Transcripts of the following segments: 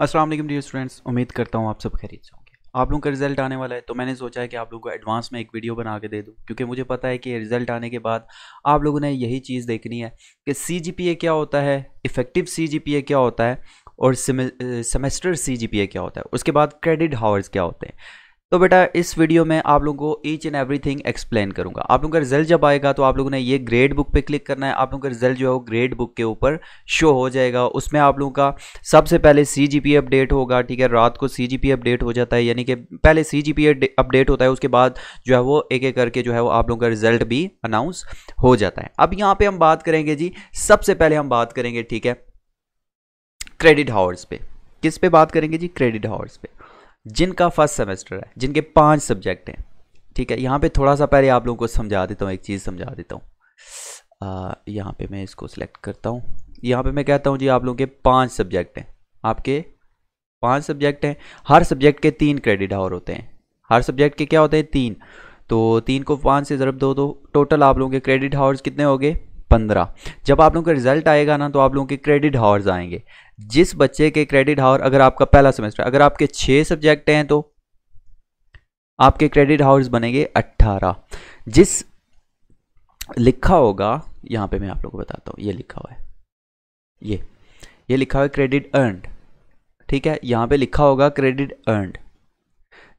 Aslam D dear students उम्मीद करता हूँ आप सब खरीद से होंगे आप लोगों का रिजल्ट आने वाला है तो मैंने सोचा है कि आप लोगों को एडवांस में एक वीडियो बना के दे दूँ क्योंकि मुझे पता है कि रिजल्ट आने के बाद आप लोगों ने यही चीज़ देखनी है कि सी क्या होता है इफ़ेक्टिव सी क्या होता है और सेमेस्टर सी क्या होता है उसके बाद क्रेडिट हावर्स क्या होते हैं तो बेटा इस वीडियो में आप लोगों को ईच एंड एवरीथिंग एक्सप्लेन करूंगा आप लोगों का रिजल्ट जब आएगा तो आप लोगों ने ये ग्रेड बुक पे क्लिक करना है आप लोगों का रिजल्ट जो है वो ग्रेड बुक के ऊपर शो हो जाएगा उसमें आप लोगों का सबसे पहले सी अपडेट e होगा ठीक है रात को सी अपडेट e हो जाता है यानी कि पहले सी अपडेट e होता है उसके बाद जो है वो एक एक करके जो है वो आप लोगों का रिजल्ट भी अनाउंस हो जाता है अब यहाँ पर हम बात करेंगे जी सबसे पहले हम बात करेंगे ठीक है क्रेडिट हावर्स पे किस पे बात करेंगे जी क्रेडिट हावर्स पे जिनका फर्स्ट सेमेस्टर है जिनके पांच सब्जेक्ट हैं ठीक है यहाँ पे थोड़ा सा पहले आप लोगों को समझा देता हूँ एक चीज़ समझा देता हूँ यहाँ पे मैं इसको सिलेक्ट करता हूँ यहाँ पे मैं कहता हूँ जी आप लोगों के पांच सब्जेक्ट हैं आपके पांच सब्जेक्ट हैं हर सब्जेक्ट के तीन क्रेडिट आवर होते हैं हर सब्जेक्ट के क्या होते हैं तीन तो तीन को पाँच से ज़रब दो तो टोटल आप लोगों के क्रेडिट हावर्स कितने हो गए पंद्रह जब आप लोगों का रिजल्ट आएगा ना तो आप लोगों के क्रेडिट हावर्स आएंगे जिस बच्चे के क्रेडिट हावर अगर आपका पहला सेमेस्टर अगर आपके छः सब्जेक्ट हैं तो आपके क्रेडिट हावर्स बनेंगे अट्ठारह जिस लिखा होगा यहाँ पे मैं आप लोगों को बताता हूँ ये लिखा हुआ है ये ये लिखा हुआ है क्रेडिट अर्नड ठीक है यहाँ पे लिखा होगा क्रेडिट अर्नड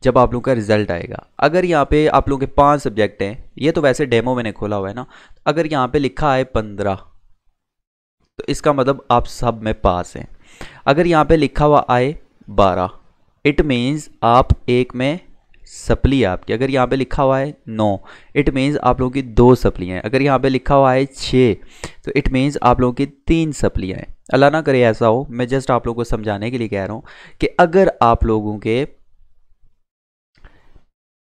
जब आप लोगों का रिजल्ट आएगा अगर यहाँ पे आप लोगों के पांच सब्जेक्ट हैं ये तो वैसे डेमो मैंने खोला हुआ है ना अगर यहाँ पे लिखा है पंद्रह तो इसका मतलब आप सब में पास हैं अगर यहाँ पे लिखा हुआ आए बारह इट मीन्स आप एक में सप्ली आपकी अगर यहाँ पे लिखा हुआ है नौ इट मीन्स आप लोगों की दो सप्लियाँ हैं अगर यहाँ पे लिखा हुआ है छः तो इट मीन्स आप लोगों की तीन सप्लियाँ हैं अल्लाह ना करे ऐसा हो मैं जस्ट आप लोगों को समझाने के लिए कह रहा हूँ कि अगर आप लोगों के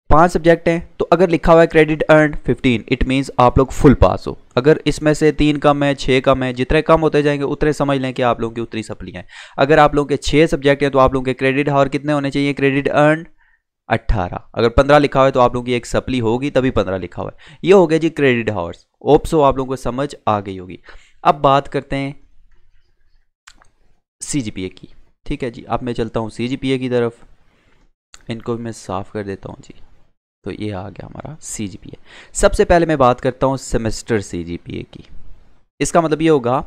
पांच सब्जेक्ट हैं तो अगर लिखा हुआ है क्रेडिट अर्न 15 इट मीन्स आप लोग फुल पास हो अगर इसमें से तीन कम है छः कम है जितने कम होते जाएंगे उतने समझ लें कि आप लोगों की उतनी सप्लियाँ हैं अगर आप लोगों के छः सब्जेक्ट हैं तो आप लोगों के क्रेडिट और कितने होने चाहिए क्रेडिट अर्न 18 अगर 15 लिखा हुआ है तो आप लोगों की एक सप्ली होगी तभी 15 लिखा हुआ है ये हो गया जी क्रेडिट हावर्स ओप्सो आप लोगों को समझ आ गई होगी अब बात करते हैं सी की ठीक है जी अब मैं चलता हूँ सी की तरफ इनको भी मैं साफ़ कर देता हूँ जी तो ये आ गया हमारा सी सबसे पहले मैं बात करता हूँ सेमेस्टर सी की इसका मतलब ये होगा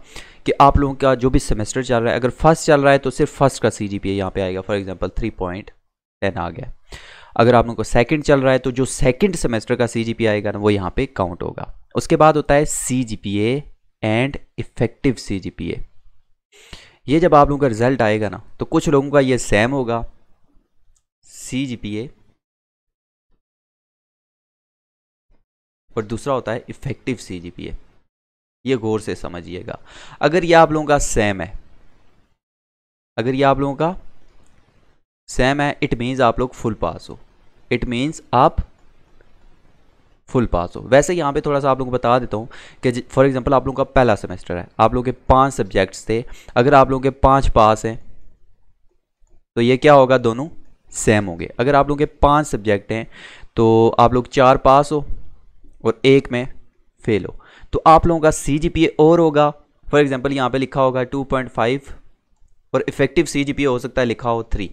कि आप लोगों का जो भी सेमेस्टर चल रहा है अगर फर्स्ट चल रहा है तो सिर्फ फर्स्ट का सी जी पी यहाँ पर आएगा for example three point ten आ गया अगर आप लोगों को सेकेंड चल रहा है तो जो सेकेंड सेमेस्टर का सी जी पी आएगा ना वो यहाँ पे काउंट होगा उसके बाद होता है C G P A and effective C G P A ये जब आप लोगों का रिजल्ट आएगा ना तो कुछ लोगों का ये सेम होगा सी जी पी ए और दूसरा होता है इफेक्टिव सी जी ये गौर से समझिएगा अगर ये आप लोगों का सेम है अगर ये आप लोगों का सेम है इट मीन्स आप लोग फुल पास हो इट मीन्स आप फुल पास हो वैसे यहाँ पे थोड़ा सा आप लोगों को बता देता हूँ कि फॉर एग्जांपल आप लोगों का पहला सेमेस्टर है आप लोगों के पांच सब्जेक्ट्स थे अगर आप लोगों के पांच पास हैं तो ये क्या होगा दोनों सेम होंगे अगर आप लोगों के पांच सब्जेक्ट हैं तो आप लोग चार पास हो और एक में फेल हो तो आप लोगों का सी जी पी ए और होगा फॉर एग्जाम्पल यहाँ पे लिखा होगा 2.5 और इफेक्टिव सी जी पी ए हो सकता है लिखा हो थ्री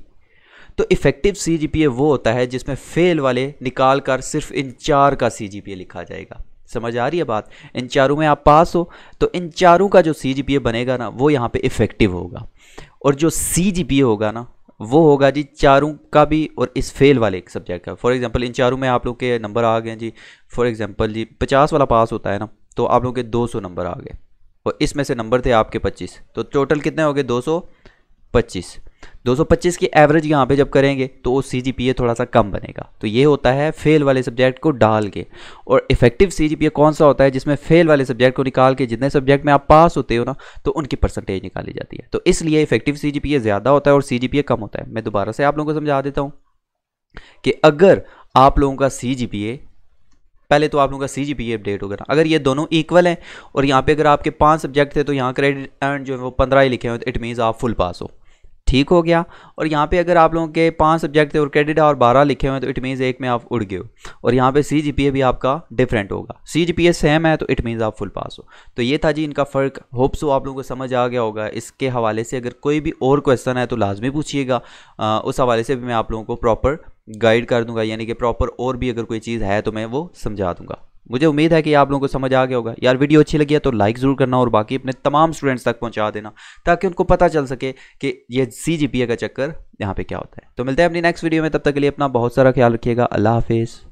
तो इफेक्टिव सी जी पी ए वो होता है जिसमें फेल वाले निकाल कर सिर्फ इन चार का सी जी पी ए लिखा जाएगा समझ आ रही है बात इन चारों में आप पास हो तो इन चारों का जो सी जी पी ए बनेगा ना वो यहाँ पे इफेक्टिव होगा और जो सी जी पी ए होगा ना वो होगा जी चारों का भी और इस फेल वाले सब्जेक्ट का फॉर एग्जांपल इन चारों में आप लोग के नंबर आ गए जी फॉर एग्जांपल जी पचास वाला पास होता है ना तो आप लोग के दो सौ नंबर आ गए और इसमें से नंबर थे आपके पच्चीस तो टोटल कितने हो गए दो सौ पच्चीस 225 की एवरेज यहाँ पे जब करेंगे तो वो सी थोड़ा सा कम बनेगा तो ये होता है फेल वाले सब्जेक्ट को डाल के और इफेक्टिव सी कौन सा होता है जिसमें फेल वाले सब्जेक्ट को निकाल के जितने सब्जेक्ट में आप पास होते हो ना तो उनकी परसेंटेज निकाली जाती है तो इसलिए इफेक्टिव सी ज़्यादा होता है और सी कम होता है मैं दोबारा से आप लोगों को समझा देता हूँ कि अगर आप लोगों का सी पहले तो आप लोगों का सी जी अपडेट होगा ना अगर ये दोनों इक्वल हैं और यहाँ पे अगर आपके पांच सब्जेक्ट थे तो यहाँ क्रेडिट एंड जो है वो पंद्रह ही लिखे हुए तो इट मीन्स आप फुल पास हो ठीक हो गया और यहाँ पे अगर आप लोगों के पांच सब्जेक्ट थे और क्रेडिट और बारह लिखे हुए हैं तो इट मीन्स एक में आप उड़ गए हो और यहाँ पे सी जी पी ए भी आपका डिफरेंट होगा सी जी पी ए सेम है तो इट मीन्स आप फुल पास हो तो ये था जी इनका फ़र्क होप्स हो तो आप लोगों को समझ आ गया होगा इसके हवाले से अगर कोई भी और क्वेश्चन है तो लाजमी पूछिएगा उस हवाले से भी मैं आप लोगों को प्रॉपर गाइड कर दूंगा यानी कि प्रॉपर और भी अगर कोई चीज़ है तो मैं वो समझा दूंगा मुझे उम्मीद है कि आप लोगों को समझ आ गया होगा यार वीडियो अच्छी लगी है तो लाइक ज़रूर करना और बाकी अपने तमाम स्टूडेंट्स तक पहुंचा देना ताकि उनको पता चल सके कि ये सी का चक्कर यहाँ पे क्या होता है तो मिलते हैं अपनी नेक्स्ट वीडियो में तब तक के लिए अपना बहुत सारा ख्याल रखिएगा अल्लाह हाफिज़